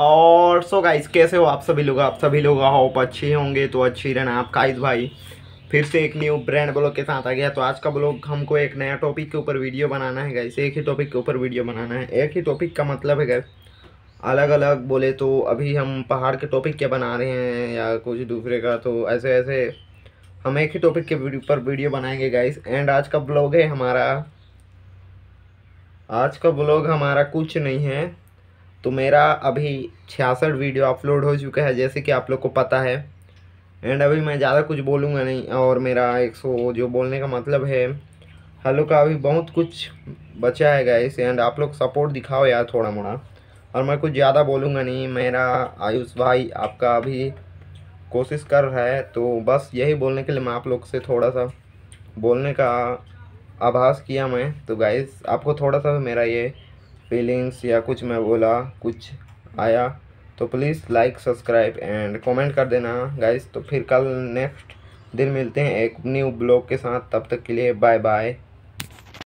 और so guys कैसे हो आप सभी लोग आप सभी लोग होप अच्छे होंगे तो अच्छी रहना आप काइस भाई फिर से एक न्यू ब्रांड ब्लॉग के साथ आ गया तो आज का ब्लॉग हमको एक नया टॉपिक के ऊपर वीडियो बनाना है गाइस एक ही टॉपिक के ऊपर वीडियो बनाना है एक ही टॉपिक का मतलब है गाइस अलग अलग बोले तो अभी हम पहाड़ के टॉपिक क्या बना रहे हैं या कुछ दूसरे का तो ऐसे ऐसे हम एक ही टॉपिक के ऊपर वीडियो बनाएंगे गाइस एंड आज का ब्लॉग है हमारा आज का ब्लॉग हमारा कुछ नहीं है तो मेरा अभी छियासठ वीडियो अपलोड हो चुका है जैसे कि आप लोग को पता है एंड अभी मैं ज़्यादा कुछ बोलूँगा नहीं और मेरा एक सौ जो बोलने का मतलब है हेलो का अभी बहुत कुछ बचा है गाइस एंड आप लोग सपोर्ट दिखाओ यार थोड़ा मोड़ा और मैं कुछ ज़्यादा बोलूँगा नहीं मेरा आयुष भाई आपका अभी कोशिश कर रहा है तो बस यही बोलने के लिए मैं आप लोग से थोड़ा सा बोलने का आभास किया मैं तो गाइस आपको थोड़ा सा मेरा ये फीलिंग्स या कुछ मैं बोला कुछ आया तो please like subscribe and comment कर देना गाइस तो फिर कल नेक्स्ट दिन मिलते हैं एक न्यू ब्लॉग के साथ तब तक के लिए बाय बाय